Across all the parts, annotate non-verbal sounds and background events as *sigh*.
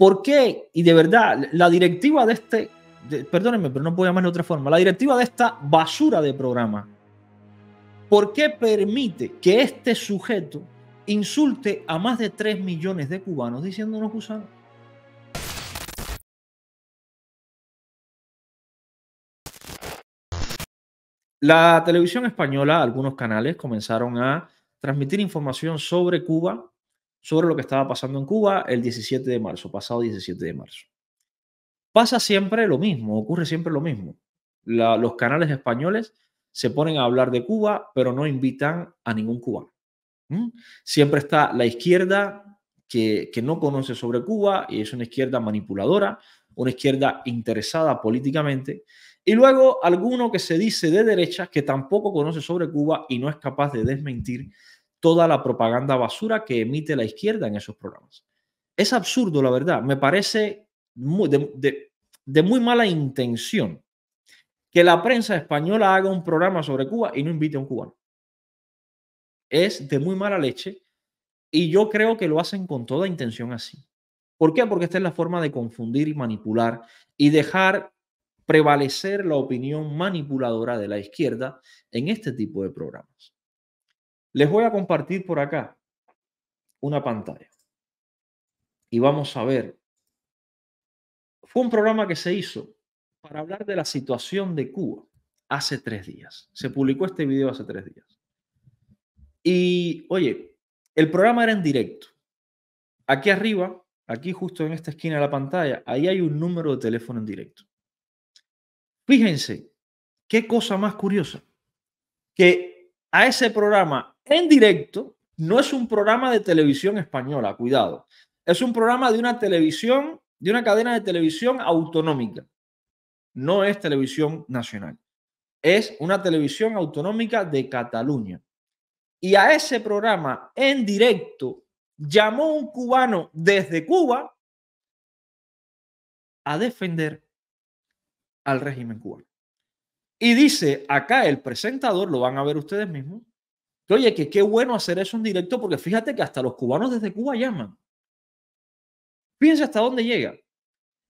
¿Por qué? Y de verdad, la directiva de este, perdónenme, pero no puedo llamarlo de otra forma, la directiva de esta basura de programa, ¿por qué permite que este sujeto insulte a más de 3 millones de cubanos diciéndonos gusanos? La televisión española, algunos canales comenzaron a transmitir información sobre Cuba sobre lo que estaba pasando en Cuba el 17 de marzo, pasado 17 de marzo. Pasa siempre lo mismo, ocurre siempre lo mismo. los canales españoles se ponen a hablar de Cuba, pero no invitan a ningún cubano. Siempre está la izquierda que, que, no conoce sobre Cuba y es una izquierda manipuladora, una izquierda interesada políticamente, y luego alguno que se dice de derecha que tampoco conoce sobre Cuba y no es capaz de desmentir toda la propaganda basura que emite la izquierda en esos programas. Es absurdo, la verdad. Me parece de, de muy mala intención que la prensa española haga un programa sobre Cuba y no invite a un cubano. Es de muy mala leche y yo creo que lo hacen con toda intención así. ¿Por qué? Porque esta es la forma de confundir y manipular y dejar prevalecer la opinión manipuladora de la izquierda en este tipo de programas. Les voy a compartir por acá una pantalla y vamos a ver. Fue un programa que se hizo para hablar de la situación de Cuba hace tres días. Se publicó este video hace tres días. Y oye, el programa era en directo. Aquí arriba, aquí justo en esta esquina de la pantalla, ahí hay un número de teléfono en directo. Fíjense, qué cosa más curiosa, que a ese programa en directo no es un programa de televisión española, cuidado. Es un programa de una televisión, de una cadena de televisión autonómica. No es televisión nacional. Es una televisión autonómica de Cataluña. Y a ese programa en directo llamó un cubano desde Cuba a defender al régimen cubano. Y dice acá el presentador, lo van a ver ustedes mismos, que oye, que qué bueno hacer eso en directo, porque fíjate que hasta los cubanos desde Cuba llaman. Piensa hasta dónde llega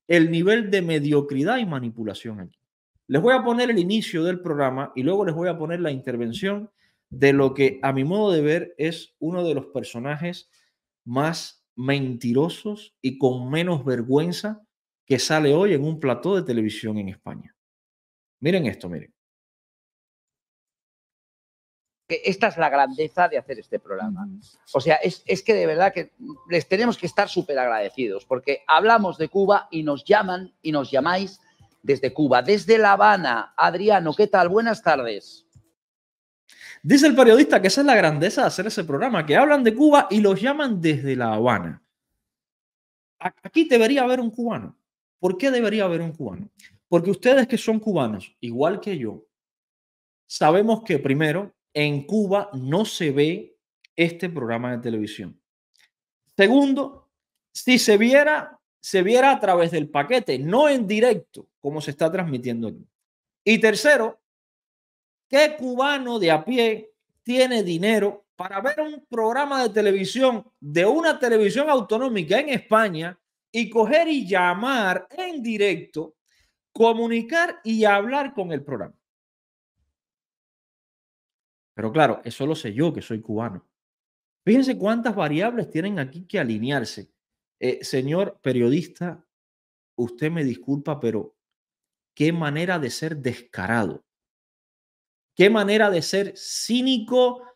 el nivel de mediocridad y manipulación aquí. Les voy a poner el inicio del programa y luego les voy a poner la intervención de lo que a mi modo de ver es uno de los personajes más mentirosos y con menos vergüenza que sale hoy en un plató de televisión en España. Miren esto, miren esta es la grandeza de hacer este programa. O sea, es, es que de verdad que les tenemos que estar súper agradecidos porque hablamos de Cuba y nos llaman y nos llamáis desde Cuba. Desde La Habana, Adriano, ¿qué tal? Buenas tardes. Dice el periodista que esa es la grandeza de hacer ese programa, que hablan de Cuba y los llaman desde La Habana. Aquí debería haber un cubano. ¿Por qué debería haber un cubano? Porque ustedes que son cubanos, igual que yo, sabemos que primero en Cuba no se ve este programa de televisión. Segundo, si se viera, se viera a través del paquete, no en directo, como se está transmitiendo aquí. Y tercero, ¿qué cubano de a pie tiene dinero para ver un programa de televisión de una televisión autonómica en España y coger y llamar en directo, comunicar y hablar con el programa? Pero claro, eso lo sé yo, que soy cubano. Fíjense cuántas variables tienen aquí que alinearse. Eh, señor periodista, usted me disculpa, pero qué manera de ser descarado. Qué manera de ser cínico,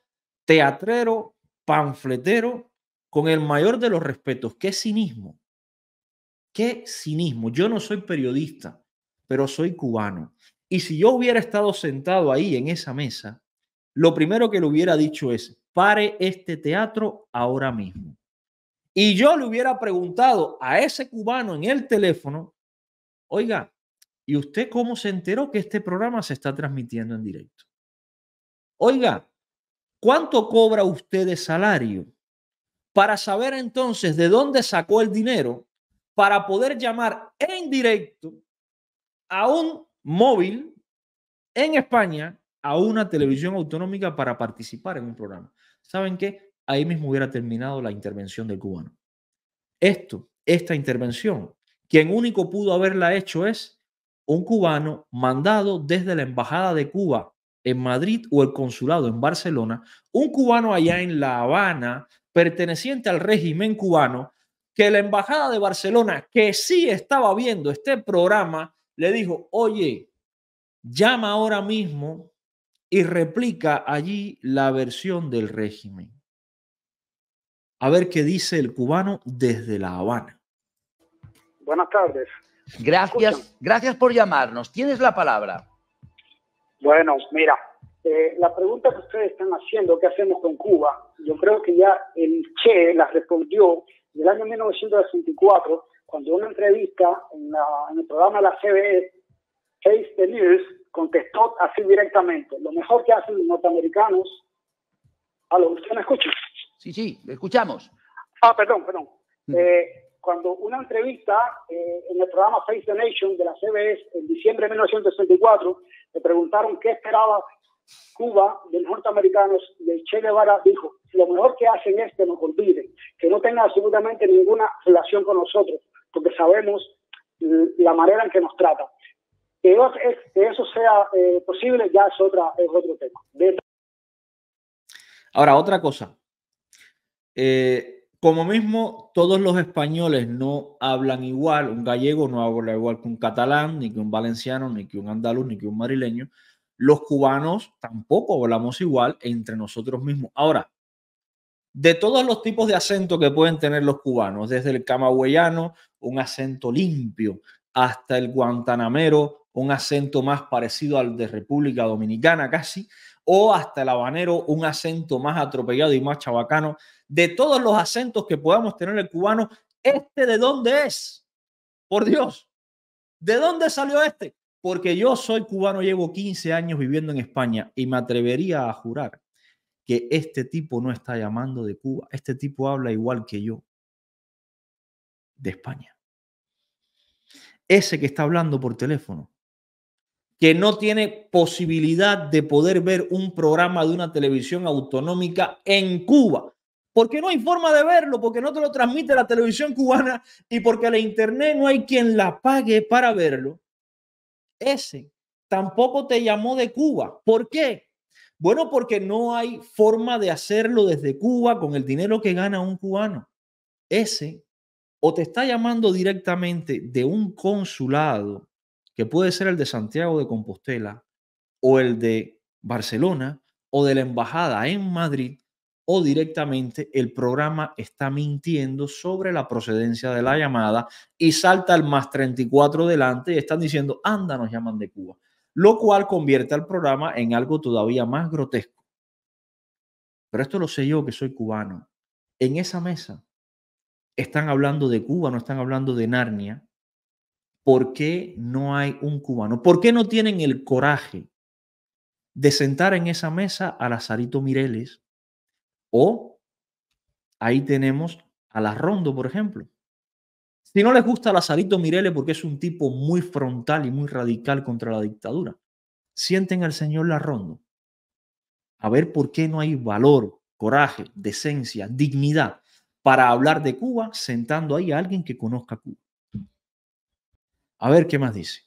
teatrero, panfletero, con el mayor de los respetos. Qué cinismo. Qué cinismo. Yo no soy periodista, pero soy cubano. Y si yo hubiera estado sentado ahí en esa mesa, lo primero que le hubiera dicho es, pare este teatro ahora mismo. Y yo le hubiera preguntado a ese cubano en el teléfono, oiga, ¿y usted cómo se enteró que este programa se está transmitiendo en directo? Oiga, ¿cuánto cobra usted de salario? Para saber entonces de dónde sacó el dinero para poder llamar en directo a un móvil en España a una televisión autonómica para participar en un programa. ¿Saben qué? Ahí mismo hubiera terminado la intervención del cubano. Esto, esta intervención, quien único pudo haberla hecho es un cubano mandado desde la Embajada de Cuba en Madrid o el consulado en Barcelona, un cubano allá en La Habana, perteneciente al régimen cubano, que la Embajada de Barcelona, que sí estaba viendo este programa, le dijo, oye, llama ahora mismo y replica allí la versión del régimen. A ver qué dice el cubano desde La Habana. Buenas tardes. Gracias, gracias por llamarnos. Tienes la palabra. Bueno, mira, eh, la pregunta que ustedes están haciendo, ¿qué hacemos con Cuba? Yo creo que ya el Che la respondió en el año 1964, cuando una entrevista en, la, en el programa de la CBS, e, Face the News, contestó así directamente. Lo mejor que hacen los norteamericanos. ¿A lo usted me escucha? Sí, sí, escuchamos. Ah, perdón, perdón. Eh, cuando una entrevista eh, en el programa Face the Nation de la CBS en diciembre de 1964, le preguntaron qué esperaba Cuba de los norteamericanos y el Che Guevara dijo, lo mejor que hacen es que nos olviden, que no tengan absolutamente ninguna relación con nosotros, porque sabemos mm, la manera en que nos tratan. Que, eso sea eh, posible ya es, otra, es otro tema. Ahora, otra cosa. Eh, como mismo todos los españoles no hablan igual, un gallego no habla igual que un catalán, ni que un valenciano, ni que un andaluz, ni que un marileño, los cubanos tampoco hablamos igual entre nosotros mismos. Ahora, de todos los tipos de acento que pueden tener los cubanos, desde el camagüeyano, un acento limpio, hasta el guantanamero, un acento más parecido al de República Dominicana casi, o hasta el habanero, un acento más atropellado y más chabacano. De todos los acentos que podamos tener el cubano, ¿este de dónde es? Por Dios, ¿de dónde salió este? Porque yo soy cubano, llevo 15 años viviendo en España y me atrevería a jurar que este tipo no está llamando de Cuba, este tipo habla igual que yo, de España. Ese que está hablando por teléfono que no tiene posibilidad de poder ver un programa de una televisión autonómica en Cuba. Porque no hay forma de verlo, porque no te lo transmite la televisión cubana y porque la internet no hay quien la pague para verlo. Ese tampoco te llamó de Cuba. ¿Por qué? Bueno, porque no hay forma de hacerlo desde Cuba con el dinero que gana un cubano. Ese o te está llamando directamente de un consulado que puede ser el de Santiago de Compostela o el de Barcelona o de la embajada en Madrid o directamente el programa está mintiendo sobre la procedencia de la llamada y salta el más 34 delante y están diciendo, anda, nos llaman de Cuba, lo cual convierte al programa en algo todavía más grotesco. Pero esto lo sé yo que soy cubano. En esa mesa están hablando de Cuba, no están hablando de Narnia, ¿por qué no hay un cubano? ¿Por qué no tienen el coraje de sentar en esa mesa a Lazarito Mireles? O ahí tenemos a la por ejemplo. Si no les gusta Lazarito Mireles porque es un tipo muy frontal y muy radical contra la dictadura, sienten al señor Larrondo. A ver por qué no hay valor, coraje, decencia, dignidad para hablar de Cuba sentando ahí a alguien que conozca Cuba. A ver qué más dice.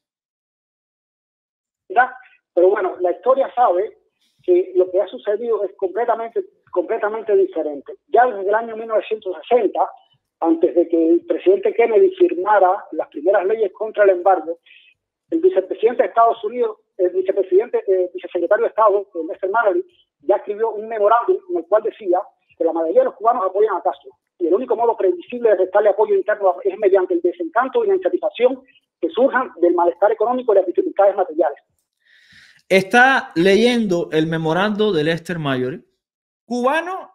Pero bueno, la historia sabe que lo que ha sucedido es completamente, completamente diferente. Ya desde el año 1960, antes de que el presidente Kennedy firmara las primeras leyes contra el embargo, el vicepresidente de Estados Unidos, el vicepresidente, el eh, vicesecretario de Estado, Mr. Marley, ya escribió un memorándum en el cual decía que la mayoría de los cubanos apoyan a Castro y el único modo previsible de restarle apoyo interno es mediante el desencanto y la insatisfacción que surjan del malestar económico y las dificultades materiales. Está leyendo el memorando de Lester Mayor, cubano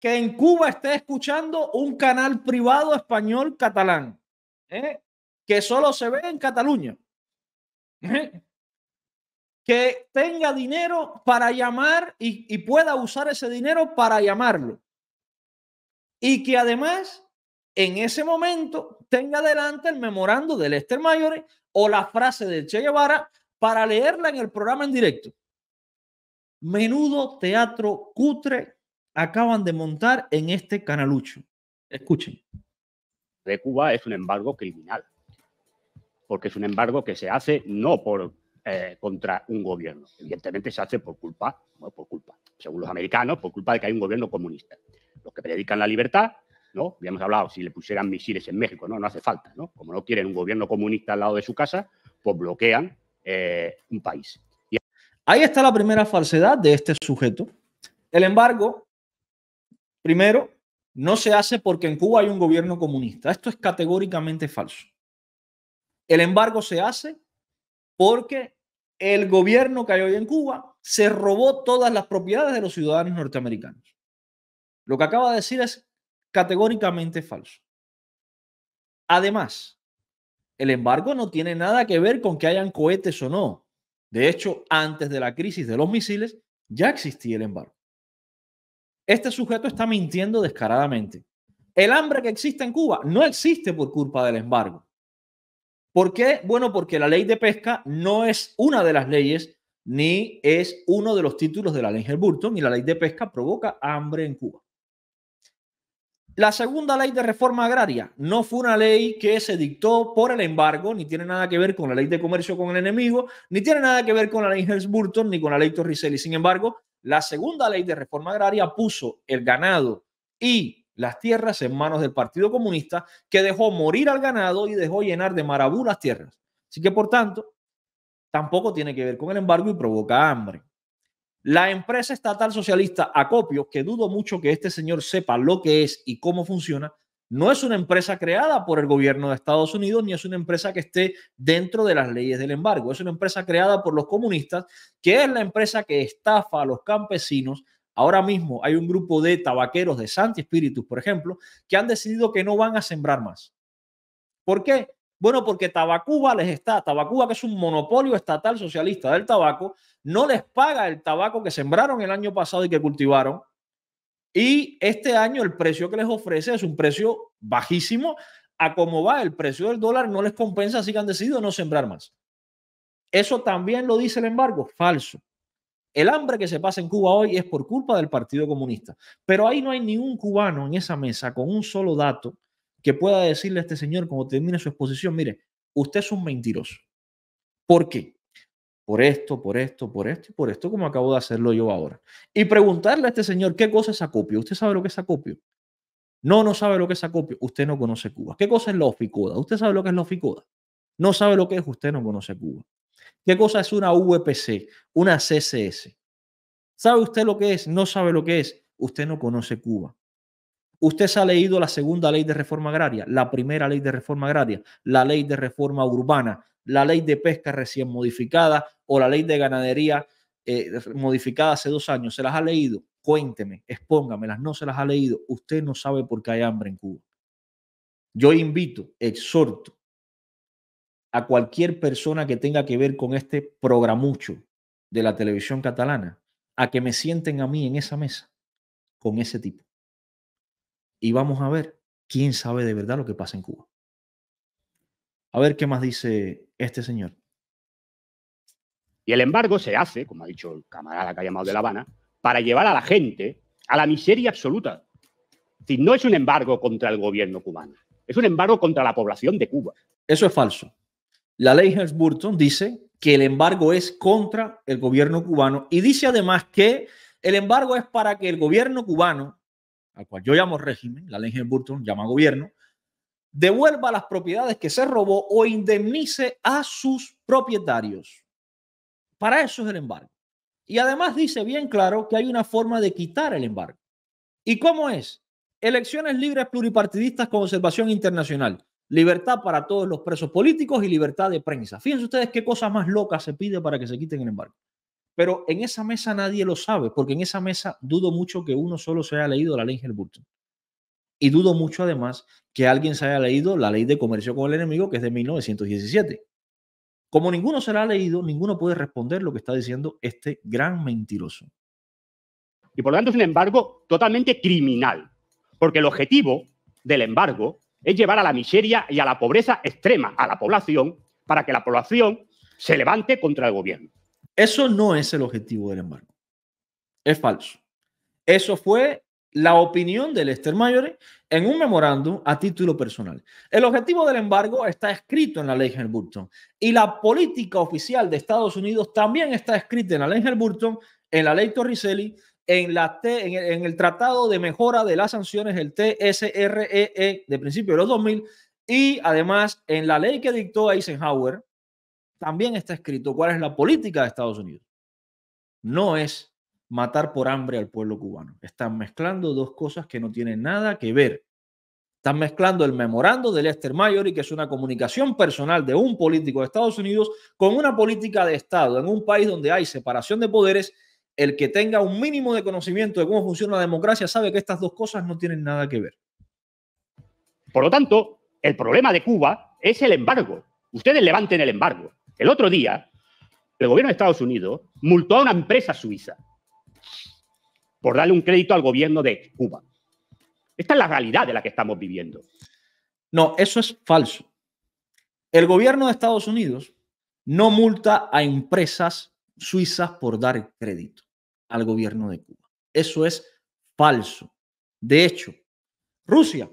que en Cuba está escuchando un canal privado español catalán, ¿eh? que solo se ve en Cataluña. ¿eh? que tenga dinero para llamar y, pueda usar ese dinero para llamarlo y que además en ese momento tenga delante el memorando de Lester Mayores o la frase de Che Guevara para leerla en el programa en directo. Menudo teatro cutre acaban de montar en este canalucho. Escuchen. De Cuba es un embargo criminal, porque es un embargo que se hace no por eh, contra un gobierno, evidentemente se hace por culpa, por culpa, según los americanos, por culpa de que hay un gobierno comunista los que predican la libertad, ¿no? Habíamos hablado, si le pusieran misiles en México, ¿no? No hace falta, ¿no? Como no quieren un gobierno comunista al lado de su casa, pues bloquean eh, un país. Ahí está la primera falsedad de este sujeto. El embargo, primero, no se hace porque en Cuba hay un gobierno comunista. Esto es categóricamente falso. El embargo se hace porque el gobierno que hay hoy en Cuba se robó todas las propiedades de los ciudadanos norteamericanos. Lo que acaba de decir es categóricamente falso. Además, el embargo no tiene nada que ver con que hayan cohetes o no. De hecho, antes de la crisis de los misiles, ya existía el embargo. Este sujeto está mintiendo descaradamente. El hambre que existe en Cuba no existe por culpa del embargo. ¿Por qué? Bueno, porque la ley de pesca no es una de las leyes ni es uno de los títulos de la ley Burton, y la ley de pesca provoca hambre en Cuba. La segunda ley de reforma agraria no fue una ley que se dictó por el embargo, ni tiene nada que ver con la ley de comercio con el enemigo, ni tiene nada que ver con la ley helms ni con la ley Torricelli. Sin embargo, la segunda ley de reforma agraria puso el ganado y las tierras en manos del Partido Comunista, que dejó morir al ganado y dejó llenar de marabú las tierras. Así que, por tanto, tampoco tiene que ver con el embargo y provoca hambre. La empresa estatal socialista Acopio, que dudo mucho que este señor sepa lo que es y cómo funciona, no es una empresa creada por el gobierno de Estados Unidos ni es una empresa que esté dentro de las leyes del embargo. Es una empresa creada por los comunistas, que es la empresa que estafa a los campesinos. Ahora mismo hay un grupo de tabaqueros de Santi Espíritus, por ejemplo, que han decidido que no van a sembrar más. ¿Por qué? Bueno, porque Tabacuba les está, Tabacuba que es un monopolio estatal socialista del tabaco, no les paga el tabaco que sembraron el año pasado y que cultivaron. Y este año el precio que les ofrece es un precio bajísimo. A cómo va el precio del dólar, no les compensa, así que han decidido no sembrar más. Eso también lo dice el embargo, falso. El hambre que se pasa en Cuba hoy es por culpa del Partido Comunista. Pero ahí no hay ningún cubano en esa mesa con un solo dato que pueda decirle a este señor como termine su exposición, mire, usted es un mentiroso. ¿Por qué? Por esto, por esto, por esto y por esto, como acabo de hacerlo yo ahora. Y preguntarle a este señor, ¿qué cosa es acopio? ¿Usted sabe lo que es acopio? No, no sabe lo que es acopio. Usted no conoce Cuba. ¿Qué cosa es la oficoda? ¿Usted sabe lo que es la oficoda? No sabe lo que es, usted no conoce Cuba. ¿Qué cosa es una VPC, una CSS. ¿Sabe usted lo que es? No sabe lo que es. Usted no conoce Cuba. Usted se ha leído la segunda ley de reforma agraria, la primera ley de reforma agraria, la ley de reforma urbana, la ley de pesca recién modificada o la ley de ganadería eh, modificada hace dos años. ¿Se las ha leído? Cuénteme, expóngamelas. No se las ha leído. Usted no sabe por qué hay hambre en Cuba. Yo invito, exhorto a cualquier persona que tenga que ver con este programucho de la televisión catalana a que me sienten a mí en esa mesa con ese tipo y vamos a ver quién sabe de verdad lo que pasa en Cuba. A ver qué más dice este señor. Y el embargo se hace, como ha dicho el camarada que ha llamado de La Habana, para llevar a la gente a la miseria absoluta. si no es un embargo contra el gobierno cubano, es un embargo contra la población de Cuba. Eso es falso. La ley helms dice que el embargo es contra el gobierno cubano y dice además que el embargo es para que el gobierno cubano al cual yo llamo régimen, la ley de Burton llama gobierno, devuelva las propiedades que se robó o indemnice a sus propietarios. Para eso es el embargo. Y además dice bien claro que hay una forma de quitar el embargo. ¿Y cómo es? Elecciones libres pluripartidistas con observación internacional. Libertad para todos los presos políticos y libertad de prensa. Fíjense ustedes qué cosas más locas se pide para que se quiten el embargo. Pero en esa mesa nadie lo sabe, porque en esa mesa dudo mucho que uno solo se haya leído la ley Helburton. Y dudo mucho además que alguien se haya leído la ley de comercio con el enemigo, que es de 1917. Como ninguno se la ha leído, ninguno puede responder lo que está diciendo este gran mentiroso. Y por lo tanto es un embargo totalmente criminal, porque el objetivo del embargo es llevar a la miseria y a la pobreza extrema a la población para que la población se levante contra el gobierno. Eso no es el objetivo del embargo. Es falso. Eso fue la opinión de Lester Mayore en un memorándum a título personal. El objetivo del embargo está escrito en la ley burton y la política oficial de Estados Unidos también está escrita en la ley Helburton, en la ley Torricelli, en, el, Tratado de Mejora de las Sanciones, el TSREE e de principio de los 2000 y además en la ley que dictó Eisenhower también está escrito cuál es la política de Estados Unidos. No es matar por hambre al pueblo cubano. Están mezclando dos cosas que no tienen nada que ver. Están mezclando el memorando de Lester Mayor que es una comunicación personal de un político de Estados Unidos, con una política de Estado en un país donde hay separación de poderes. El que tenga un mínimo de conocimiento de cómo funciona la democracia sabe que estas dos cosas no tienen nada que ver. Por lo tanto, el problema de Cuba es el embargo. Ustedes levanten el embargo. El otro día, el gobierno de Estados Unidos multó a una empresa suiza por darle un crédito al gobierno de Cuba. Esta es la realidad de la que estamos viviendo. No, eso es falso. El gobierno de Estados Unidos no multa a empresas suizas por dar crédito al gobierno de Cuba. Eso es falso. De hecho, Rusia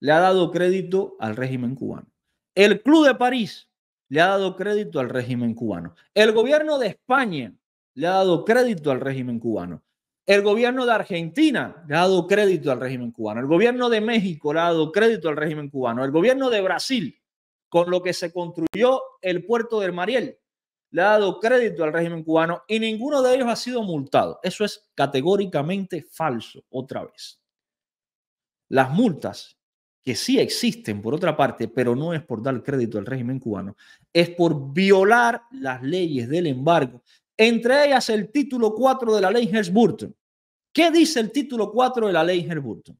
le ha dado crédito al régimen cubano. El Club de París le ha dado crédito al régimen cubano. El gobierno de España le ha dado crédito al régimen cubano. El gobierno de Argentina le ha dado crédito al régimen cubano. El gobierno de México le ha dado crédito al régimen cubano. El gobierno de Brasil, con lo que se construyó el puerto del Mariel, le ha dado crédito al régimen cubano y ninguno de ellos ha sido multado. Eso es categóricamente falso, otra vez. Las multas que sí existen por otra parte, pero no es por dar crédito al régimen cubano, es por violar las leyes del embargo, entre ellas el título 4 de la ley Hersburton. ¿Qué dice el título 4 de la ley Hersburton?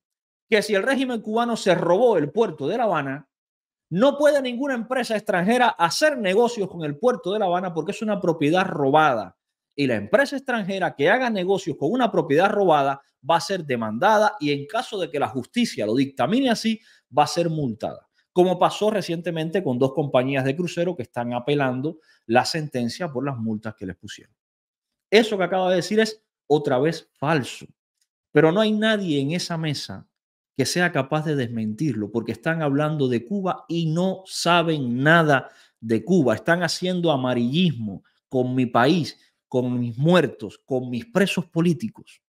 Que si el régimen cubano se robó el puerto de La Habana, no puede ninguna empresa extranjera hacer negocios con el puerto de La Habana porque es una propiedad robada. Y la empresa extranjera que haga negocios con una propiedad robada va a ser demandada y en caso de que la justicia lo dictamine así, va a ser multada, como pasó recientemente con dos compañías de crucero que están apelando la sentencia por las multas que les pusieron. Eso que acaba de decir es otra vez falso, pero no hay nadie en esa mesa que sea capaz de desmentirlo, porque están hablando de Cuba y no saben nada de Cuba. Están haciendo amarillismo con mi país, con mis muertos, con mis presos políticos.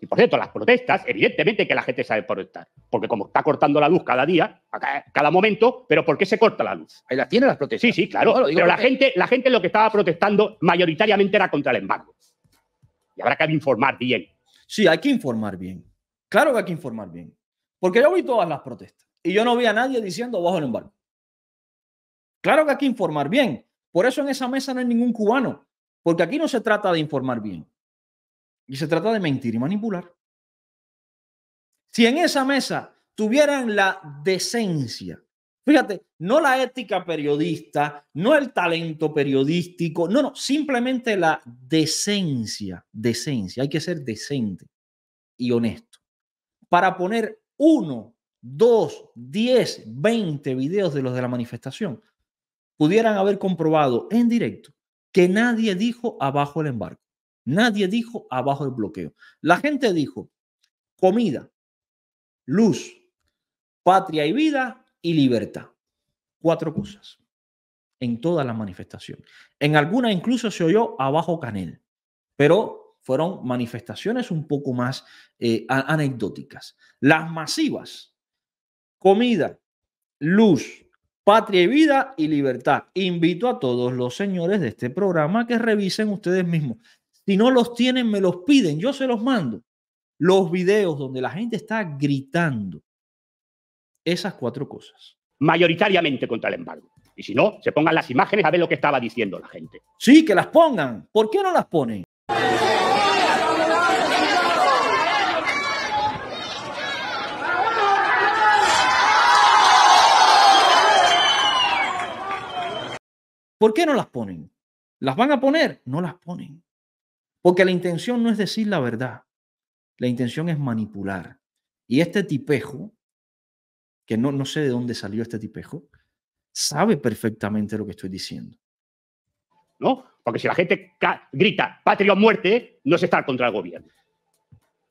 Y por cierto, las protestas, evidentemente que la gente sabe protestar, porque como está cortando la luz cada día, cada momento, pero ¿por qué se corta la luz? Ahí las tienen las protestas. Sí, sí, claro. pero la gente, la gente lo que estaba protestando mayoritariamente era contra el embargo. Y habrá que informar bien. Sí, hay que informar bien. Claro que hay que informar bien. Porque yo vi todas las protestas y yo no vi a nadie diciendo bajo el embargo. Claro que hay que informar bien. Por eso en esa mesa no hay ningún cubano. Porque aquí no se trata de informar bien. Y se trata de mentir y manipular. Si en esa mesa tuvieran la decencia, fíjate, no la ética periodista, no el talento periodístico, no, no, simplemente la decencia, decencia, hay que ser decente y honesto. Para poner uno, dos, diez, veinte videos de los de la manifestación, pudieran haber comprobado en directo que nadie dijo abajo el embarco. Nadie dijo abajo el bloqueo. La gente dijo comida, luz, patria y vida y libertad. Cuatro cosas en todas las manifestaciones. En alguna incluso se oyó abajo Canel, pero fueron manifestaciones un poco más eh, anecdóticas. Las masivas, comida, luz, patria y vida y libertad. Invito a todos los señores de este programa que revisen ustedes mismos. Si no los tienen, me los piden, yo se los mando. Los videos donde la gente está gritando. Esas cuatro cosas. Mayoritariamente contra el embargo. Y si no, se pongan las imágenes a ver lo que estaba diciendo la gente. Sí, que las pongan. ¿Por qué no las ponen? ¿Por qué no las ponen? ¿Las van a poner? No las ponen. Porque la intención no es decir la verdad, la intención es manipular. Y este tipejo, que no, no sé de dónde salió este tipejo, sabe perfectamente lo que estoy diciendo. ¿No? Porque si la gente grita patria o muerte, no es estar contra el gobierno.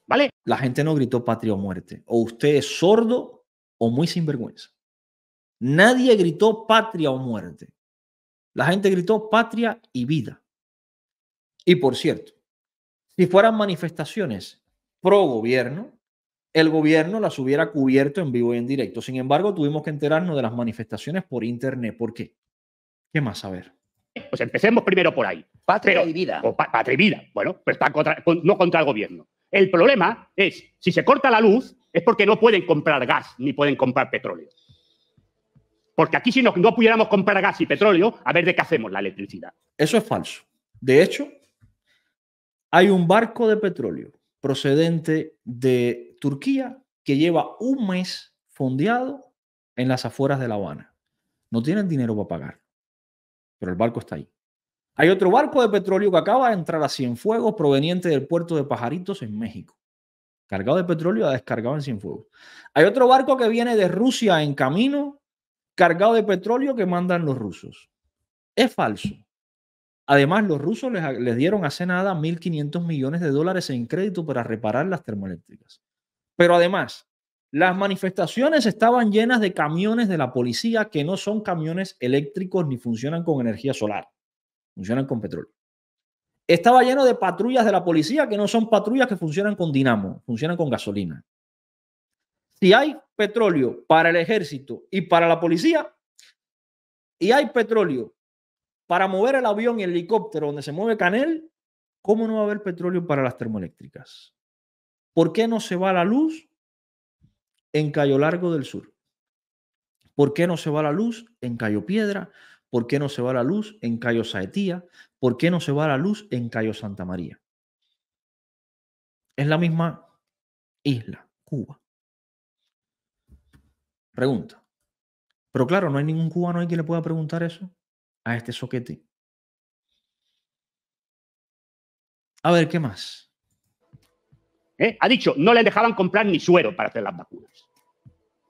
¿Vale? La gente no gritó patria o muerte. O usted es sordo o muy sinvergüenza. Nadie gritó patria o muerte. La gente gritó patria y vida. Y por cierto, si fueran manifestaciones pro gobierno, el gobierno las hubiera cubierto en vivo y en directo. Sin embargo, tuvimos que enterarnos de las manifestaciones por internet. ¿Por qué? ¿Qué más ver Pues empecemos primero por ahí. Patria vida. patria vida. Bueno, pero pues no contra el gobierno. El problema es, si se corta la luz, es porque no pueden comprar gas ni pueden comprar petróleo. Porque aquí si no, no pudiéramos comprar gas y petróleo, a ver de qué hacemos la electricidad. Eso es falso. De hecho, hay un barco de petróleo procedente de Turquía que lleva un mes fondeado en las afueras de La Habana. No tienen dinero para pagar, pero el barco está ahí. Hay otro barco de petróleo que acaba de entrar a Cienfuegos proveniente del puerto de Pajaritos en México. Cargado de petróleo, ha descargado en Cienfuegos. Hay otro barco que viene de Rusia en camino, cargado de petróleo que mandan los rusos. Es falso. Además, los rusos les, dieron hace nada 1.500 millones de dólares en crédito para reparar las termoeléctricas. Pero además, las manifestaciones estaban llenas de camiones de la policía que no son camiones eléctricos ni funcionan con energía solar, funcionan con petróleo. Estaba lleno de patrullas de la policía que no son patrullas que funcionan con dinamo, funcionan con gasolina. Si hay petróleo para el ejército y para la policía, y hay petróleo para mover el avión y el helicóptero donde se mueve Canel, ¿cómo no va a haber petróleo para las termoeléctricas? ¿Por qué no se va la luz en Cayo Largo del Sur? ¿Por qué no se va la luz en Cayo Piedra? ¿Por qué no se va la luz en Cayo Saetía? ¿Por qué no se va la luz en Cayo Santa María? Es la misma isla, Cuba. Pregunta. Pero claro, no hay ningún cubano ahí que le pueda preguntar eso a este soquete. A ver, ¿qué más? ¿Eh? Ha dicho, no le dejaban comprar ni suero para hacer las vacunas.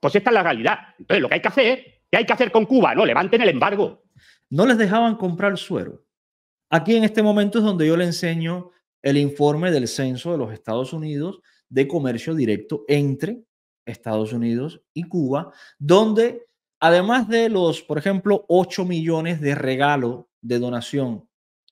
Pues esta es la realidad. Entonces, lo que hay que hacer, ¿qué hay que hacer con Cuba? No, levanten el embargo. No les dejaban comprar suero. Aquí en este momento es donde yo le enseño el informe del censo de los Estados Unidos de comercio directo entre Estados Unidos y Cuba, donde Además de los, por ejemplo, 8 millones de regalo de donación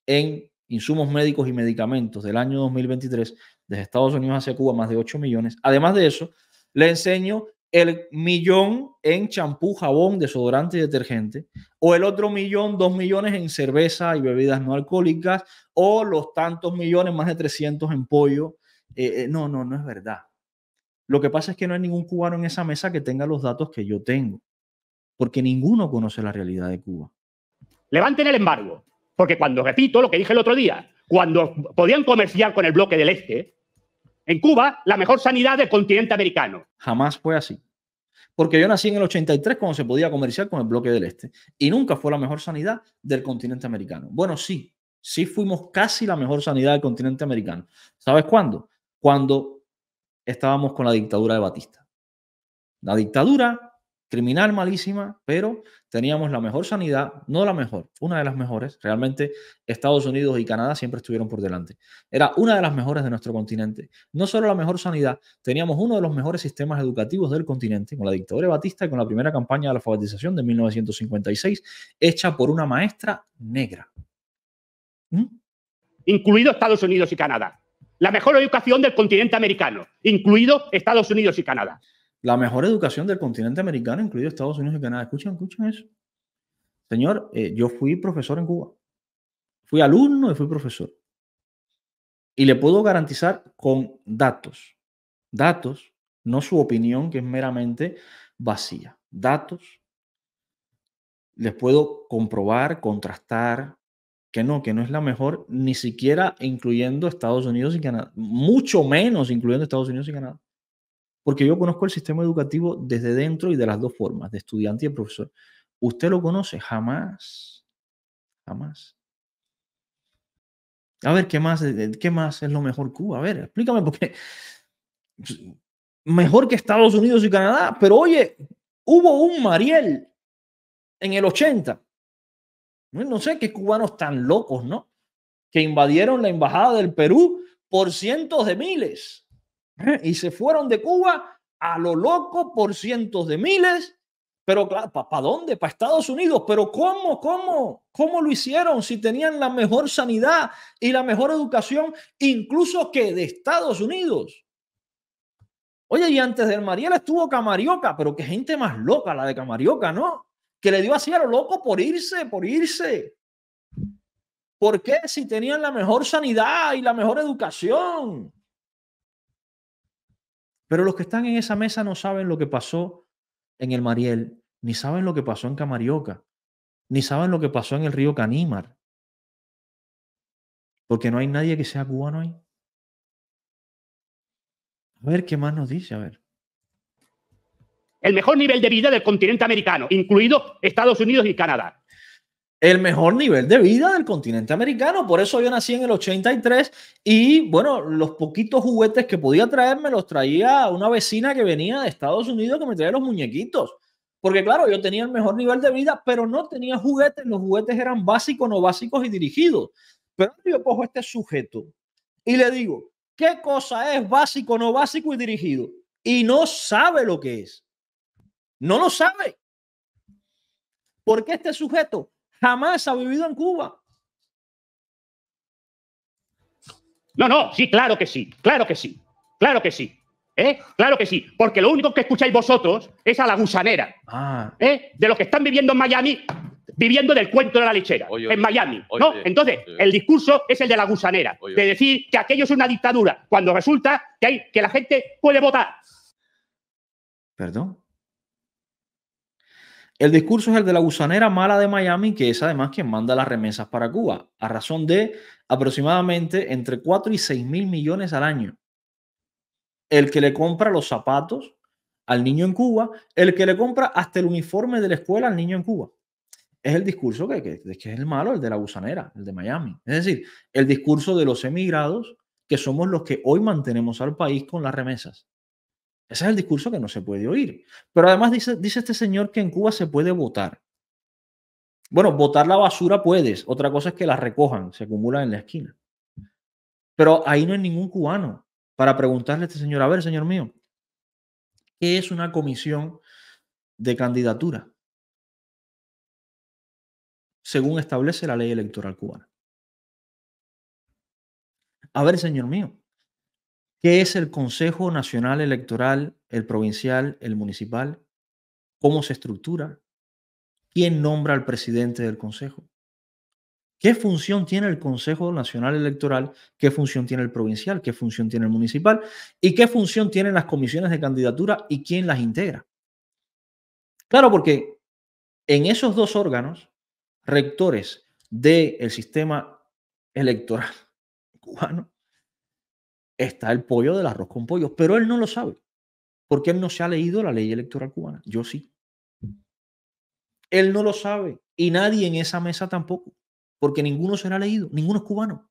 en insumos médicos y medicamentos del año 2023 desde Estados Unidos hacia Cuba, más de 8 millones. Además de eso, le enseño el millón en champú, jabón, desodorante y detergente, o el otro millón, dos millones en cerveza y bebidas no alcohólicas, o los tantos millones, más de 300 en pollo. Eh, eh, no, no, no es verdad. Lo que pasa es que no hay ningún cubano en esa mesa que tenga los datos que yo tengo porque ninguno conoce la realidad de Cuba. Levanten el embargo, porque cuando, repito lo que dije el otro día, cuando podían comerciar con el bloque del Este, en Cuba la mejor sanidad del continente americano. Jamás fue así. Porque yo nací en el 83 cuando se podía comerciar con el bloque del Este y nunca fue la mejor sanidad del continente americano. Bueno, sí, sí fuimos casi la mejor sanidad del continente americano. ¿Sabes cuándo? Cuando estábamos con la dictadura de Batista. La dictadura criminal malísima, pero teníamos la mejor sanidad, no la mejor, una de las mejores. Realmente Estados Unidos y Canadá siempre estuvieron por delante. Era una de las mejores de nuestro continente. No solo la mejor sanidad, teníamos uno de los mejores sistemas educativos del continente, con la dictadura de Batista y con la primera campaña de alfabetización de 1956, hecha por una maestra negra. ¿Mm? Incluido Estados Unidos y Canadá. La mejor educación del continente americano, incluido Estados Unidos y Canadá. La mejor educación del continente americano, incluido Estados Unidos y Canadá. Escuchen, escuchen eso. Señor, eh, yo fui profesor en Cuba. Fui alumno y fui profesor. Y le puedo garantizar con datos, datos, no su opinión que es meramente vacía, datos. Les puedo comprobar, contrastar, que no, que no es la mejor, ni siquiera incluyendo Estados Unidos y Canadá, mucho menos incluyendo Estados Unidos y Canadá. Porque yo conozco el sistema educativo desde dentro y de las dos formas, de estudiante y de profesor. ¿Usted lo conoce? Jamás. Jamás. A ver, ¿qué más, eh, qué más es lo mejor Cuba? A ver, explícame, porque *laughs* mejor que Estados Unidos y Canadá, pero oye, hubo un Mariel en el 80. No sé qué cubanos tan locos, ¿no? Que invadieron la embajada del Perú por cientos de miles. ¿eh? Y se fueron de Cuba a lo loco por cientos de miles, pero claro, ¿para dónde? Para Estados Unidos, pero ¿cómo? ¿Cómo? ¿Cómo lo hicieron si tenían la mejor sanidad y la mejor educación, incluso que de Estados Unidos? Oye, y antes del Mariel estuvo Camarioca, pero qué gente más loca la de Camarioca, ¿no? Que le dio así a lo loco por irse, por irse. ¿Por qué si tenían la mejor sanidad y la mejor educación? Pero los que están en esa mesa no saben lo que pasó en el Mariel, ni saben lo que pasó en Camarioca, ni saben lo que pasó en el río Canímar. Porque no hay nadie que sea cubano ahí. A ver qué más nos dice, a ver. El mejor nivel de vida del continente americano, incluido Estados Unidos y Canadá el mejor nivel de vida del continente americano. Por eso yo nací en el 83 y bueno, los poquitos juguetes que podía traerme los traía una vecina que venía de Estados Unidos que me traía los muñequitos. Porque claro, yo tenía el mejor nivel de vida, pero no tenía juguetes. Los juguetes eran básicos, no básicos y dirigidos. Pero yo cojo a este sujeto y le digo, ¿qué cosa es básico, no básico y dirigido? Y no sabe lo que es. No lo sabe. Porque este sujeto jamás ha vivido en Cuba. No, no, sí, claro que sí, claro que sí, claro que sí. ¿Eh? Claro que sí, porque lo único que escucháis vosotros es a la gusanera ah. ¿eh? de los que están viviendo en Miami, viviendo del cuento de la lechera, en Miami. ¿no? Entonces, el discurso es el de la gusanera, de decir que aquello es una dictadura, cuando resulta que, hay, que la gente puede votar. ¿Perdón? El discurso es el de la gusanera mala de Miami, que es además quien manda las remesas para Cuba, a razón de aproximadamente entre 4 y 6 mil millones al año. El que le compra los zapatos al niño en Cuba, el que le compra hasta el uniforme de la escuela al niño en Cuba. Es el discurso que, es el malo, el de la gusanera, el de Miami. Es decir, el discurso de los emigrados, que somos los que hoy mantenemos al país con las remesas. Ese es el discurso que no se puede oír. Pero además dice, este señor que en Cuba se puede votar. Bueno, votar la basura puedes. Otra cosa es que la recojan, se acumulan en la esquina. Pero ahí no hay ningún cubano para preguntarle a este señor, a ver, señor mío, ¿qué es una comisión de candidatura? Según establece la ley electoral cubana. A ver, señor mío, ¿Qué es el Consejo Nacional Electoral, el provincial, el municipal? ¿Cómo se estructura? ¿Quién nombra al presidente del Consejo? ¿Qué función tiene el Consejo Nacional Electoral? ¿Qué función tiene el provincial? ¿Qué función tiene el municipal? ¿Y qué función tienen las comisiones de candidatura y quién las integra? Claro, porque en esos dos órganos rectores del sistema electoral *laughs* cubano, está el pollo del arroz con pollo, pero él no lo sabe, porque él no se ha leído la ley electoral cubana, yo sí. Él no lo sabe y nadie en esa mesa tampoco, porque ninguno se ha leído, ninguno es cubano.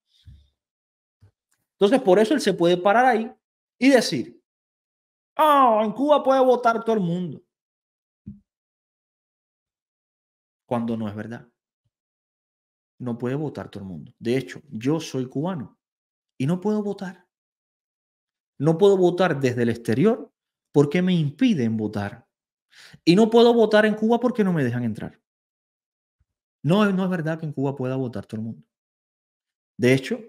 Entonces, por eso él se puede parar ahí y decir, ah, en Cuba puede votar todo el mundo. Cuando no es verdad. No puede votar todo el mundo. De hecho, yo soy cubano y no puedo votar. No puedo votar desde el exterior porque me impiden votar. Y no puedo votar en Cuba porque no me dejan entrar. No, no es verdad que en Cuba pueda votar todo el mundo. De hecho,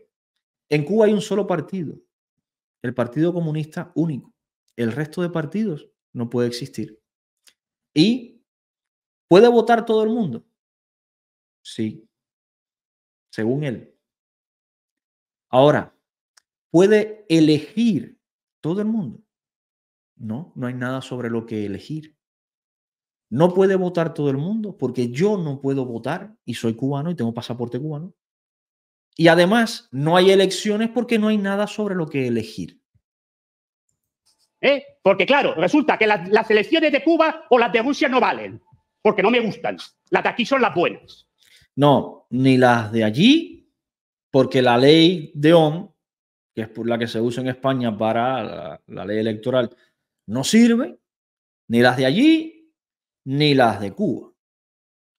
en Cuba hay un solo partido, el Partido Comunista único. El resto de partidos no puede existir. ¿Y puede votar todo el mundo? Sí, según él. Ahora, puede elegir todo el mundo. No, no hay nada sobre lo que elegir. No puede votar todo el mundo porque yo no puedo votar y soy cubano y tengo pasaporte cubano. Y además, no hay elecciones porque no hay nada sobre lo que elegir. ¿Eh? Porque claro, resulta que las, elecciones de Cuba o las de Rusia no valen, porque no me gustan. Las de aquí son las buenas. No, ni las de allí, porque la ley de on que es por la que se usa en España para la, la ley electoral, no sirve, ni las de allí, ni las de Cuba.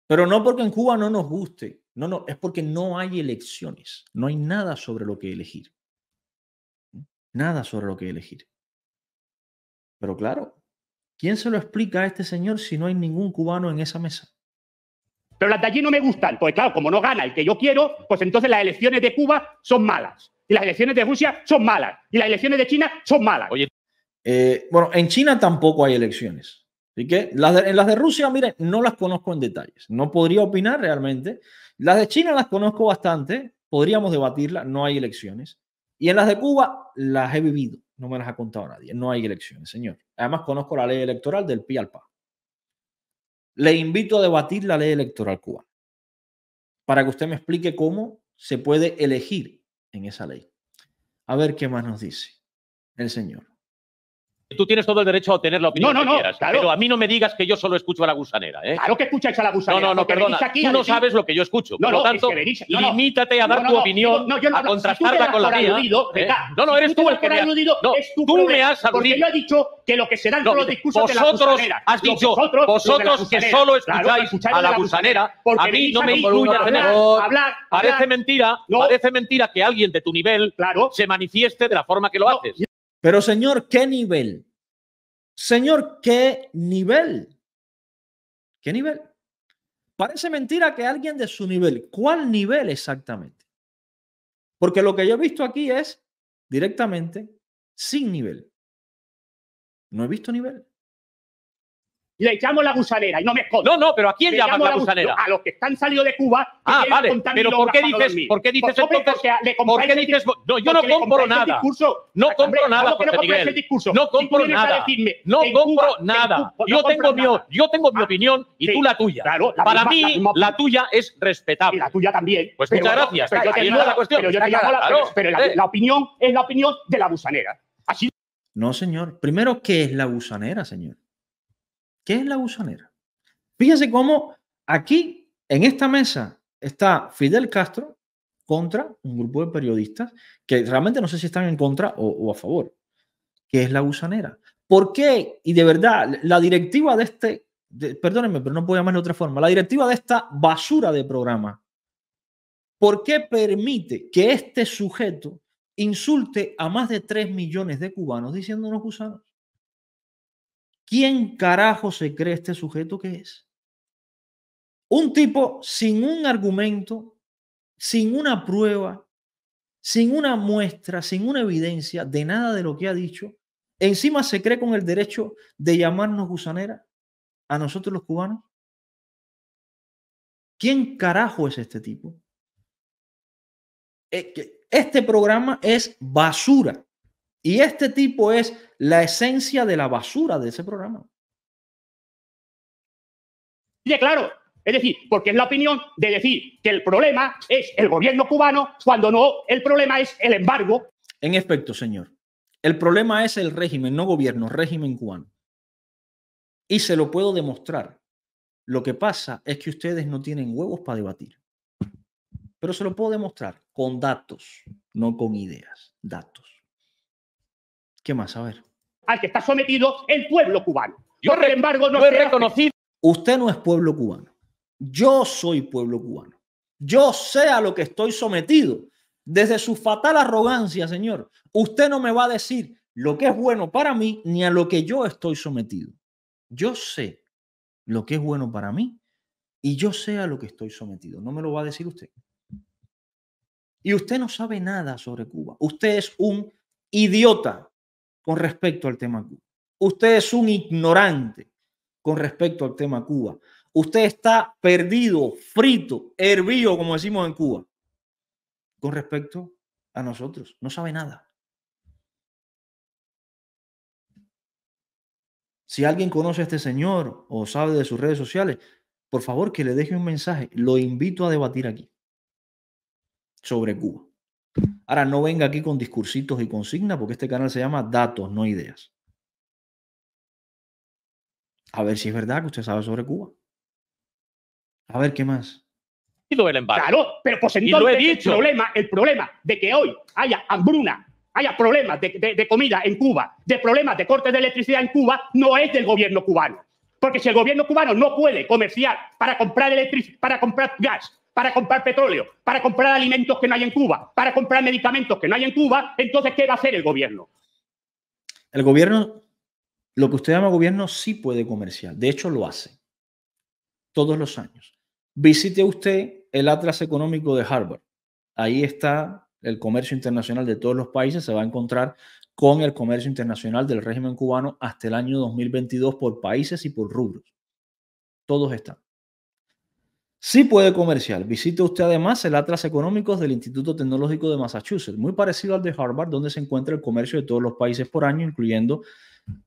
Pero no porque en Cuba no nos guste, no, no, es porque no hay elecciones, no hay nada sobre lo que elegir. Nada sobre lo que elegir. Pero claro, ¿quién se lo explica a este señor si no hay ningún cubano en esa mesa? Pero las de allí no me gustan, pues claro, como no gana el que yo quiero, pues entonces las elecciones de Cuba son malas y las elecciones de Rusia son malas, y las elecciones de China son malas. Oye. Eh, bueno, en China tampoco hay elecciones. Así que las en las de Rusia, miren, no las conozco en detalles. No podría opinar realmente. Las de China las conozco bastante. Podríamos debatirlas. No hay elecciones. Y en las de Cuba las he vivido. No me las ha contado nadie. No hay elecciones, señor. Además, conozco la ley electoral del PI al PA. Le invito a debatir la ley electoral cubana para que usted me explique cómo se puede elegir en esa ley. A ver qué más nos dice el Señor. Tú tienes todo el derecho a tener la opinión no, no, que quieras, pero a mí no me digas que yo solo escucho a la gusanera. ¿eh? Claro que escucháis a la gusanera. No, no, no, perdona. Aquí tú no sabes lo que yo escucho. Por lo tanto, que limítate a dar tu opinión, a contrastarla con la mía. ¿eh? No, no, eres tú, el que me aludido, no, es Tú me has aludido. Porque yo he dicho que lo que se dan los discursos de la gusanera. Has dicho, vosotros que solo escucháis a la gusanera, a mí no me incluya. Parece parece mentira que alguien de tu nivel se manifieste de la forma que lo haces. Pero Señor, ¿qué nivel? Señor, ¿qué nivel? ¿Qué nivel? Parece mentira que alguien de su nivel, ¿cuál nivel exactamente? Porque lo que yo he visto aquí es directamente sin nivel. No he visto nivel le llamo la gusanera y no me escondo. No, no, pero ¿a quién le llamas la gusanera? A los que están salidos de Cuba. ah, vale. Pero ¿por qué dices, ¿por qué dices Le ¿Por No, yo no compro nada. No compro nada, José Miguel. No compro nada. No compro nada. Yo tengo mi, ah, opinión y tú la tuya. Para mí la tuya es respetable. Y la tuya también. Pues muchas gracias. Pero la opinión es la opinión de la gusanera. No, señor. Primero, ¿qué es la gusanera, señor? ¿Qué es la gusanera? Fíjense cómo aquí, en esta mesa, está Fidel Castro contra un grupo de periodistas que realmente no sé si están en contra o, a favor. ¿Qué es la gusanera? ¿Por qué? Y de verdad, la directiva de este, perdónenme, pero no puedo llamar de otra forma, la directiva de esta basura de programa, ¿por qué permite que este sujeto insulte a más de 3 millones de cubanos unos gusanos? ¿Quién carajo se cree este sujeto que es? Un tipo sin un argumento, sin una prueba, sin una muestra, sin una evidencia de nada de lo que ha dicho, encima se cree con el derecho de llamarnos gusanera a nosotros los cubanos. ¿Quién carajo es este tipo? Eh, este programa es basura. Y este tipo es la esencia de la basura de ese programa. Sí, claro. Es decir, porque es la opinión de decir que el problema es el gobierno cubano cuando no el problema es el embargo. En efecto, señor. El problema es el régimen, no gobierno, régimen cubano. Y se lo puedo demostrar. Lo que pasa es que ustedes no tienen huevos para debatir. Pero se lo puedo demostrar con datos, no con ideas, datos. ¿Qué más? A ver. Al que está sometido el pueblo cubano. Yo, sin embargo, no, he reconocido. Usted no es pueblo cubano. Yo soy pueblo cubano. Yo sé a lo que estoy sometido. Desde su fatal arrogancia, señor, usted no me va a decir lo que es bueno para mí ni a lo que yo estoy sometido. Yo sé lo que es bueno para mí y yo sé a lo que estoy sometido. No me lo va a decir usted. Y usted no sabe nada sobre Cuba. Usted es un idiota con respecto al tema Cuba. Usted es un ignorante con respecto al tema Cuba. Usted está perdido, frito, hervido, como decimos en Cuba, con respecto a nosotros. No sabe nada. Si alguien conoce a este señor o sabe de sus redes sociales, por favor que le deje un mensaje. Lo invito a debatir aquí sobre Cuba. Ahora, no venga aquí con discursitos y consignas porque este canal se llama Datos, no Ideas. A ver si es verdad que usted sabe sobre Cuba. A ver, ¿qué más? Del embargo. Claro, pero pues el problema, el problema de que hoy haya hambruna, haya problemas de, de, comida en Cuba, de problemas de cortes de electricidad en Cuba, no es del gobierno cubano. Porque si el gobierno cubano no puede comerciar para comprar, para comprar gas para comprar petróleo, para comprar alimentos que no hay en Cuba, para comprar medicamentos que no hay en Cuba, entonces, ¿qué va a hacer el gobierno? El gobierno, lo que usted llama gobierno, sí puede comerciar. De hecho, lo hace. Todos los años. Visite usted el Atlas Económico de Harvard. Ahí está el comercio internacional de todos los países. Se va a encontrar con el comercio internacional del régimen cubano hasta el año 2022 por países y por rubros. Todos están. Sí puede comercial. Visite usted además el Atlas Económicos del Instituto Tecnológico de Massachusetts, muy parecido al de Harvard, donde se encuentra el comercio de todos los países por año, incluyendo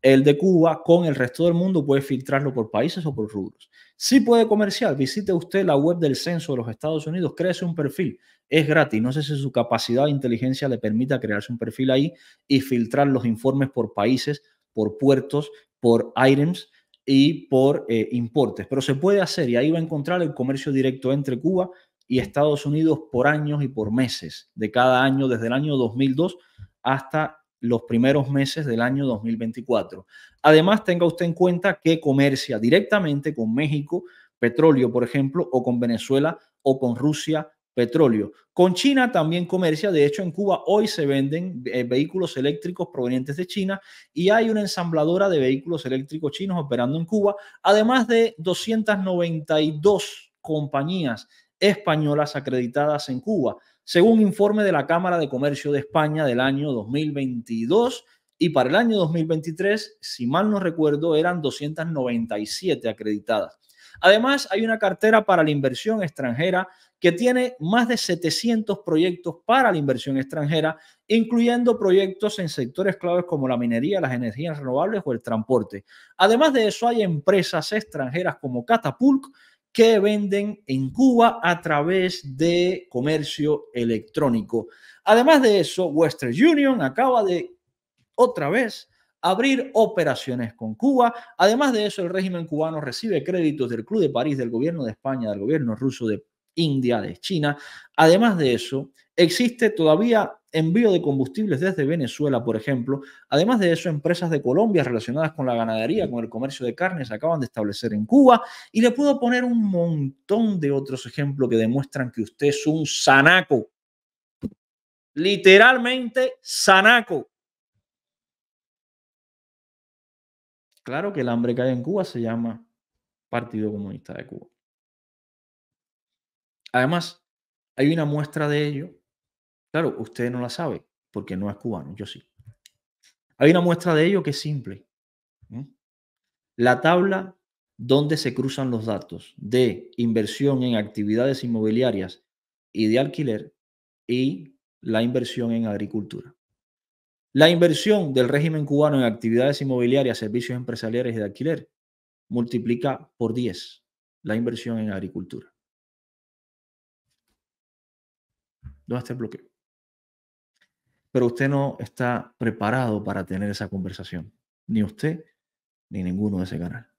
el de Cuba, con el resto del mundo. Puede filtrarlo por países o por rubros. Sí puede comercial. Visite usted la web del Censo de los Estados Unidos, créese un perfil. Es gratis. No sé si su capacidad de inteligencia le permita crearse un perfil ahí y filtrar los informes por países, por puertos, por items y por eh, importes. Pero se puede hacer y ahí va a encontrar el comercio directo entre Cuba y Estados Unidos por años y por meses de cada año, desde el año 2002 hasta los primeros meses del año 2024. Además, tenga usted en cuenta que comercia directamente con México, petróleo, por ejemplo, o con Venezuela o con Rusia petróleo. Con China también comercia, de hecho en Cuba hoy se venden eh, vehículos eléctricos provenientes de China y hay una ensambladora de vehículos eléctricos chinos operando en Cuba, además de 292 compañías españolas acreditadas en Cuba, según informe de la Cámara de Comercio de España del año 2022. Y para el año 2023, si mal no recuerdo, eran 297 acreditadas. Además, hay una cartera para la inversión extranjera que tiene más de 700 proyectos para la inversión extranjera, incluyendo proyectos en sectores claves como la minería, las energías renovables o el transporte. Además de eso, hay empresas extranjeras como Catapult que venden en Cuba a través de comercio electrónico. Además de eso, Western Union acaba de otra vez abrir operaciones con Cuba. Además de eso, el régimen cubano recibe créditos del Club de París, del gobierno de España, del gobierno ruso, de India, de China. Además de eso, existe todavía envío de combustibles desde Venezuela, por ejemplo. Además de eso, empresas de Colombia relacionadas con la ganadería, con el comercio de carnes, acaban de establecer en Cuba. Y le puedo poner un montón de otros ejemplos que demuestran que usted es un sanaco. Literalmente, sanaco. Claro que el hambre que hay en Cuba se llama Partido Comunista de Cuba. Además, hay una muestra de ello. Claro, usted no la sabe porque no es cubano, yo sí. Hay una muestra de ello que es simple. La tabla donde se cruzan los datos de inversión en actividades inmobiliarias y de alquiler y la inversión en agricultura. La inversión del régimen cubano en actividades inmobiliarias, servicios empresariales y de alquiler multiplica por 10 la inversión en agricultura. ¿Dónde está el bloqueo? Pero usted no está preparado para tener esa conversación, ni usted ni ninguno de ese canal.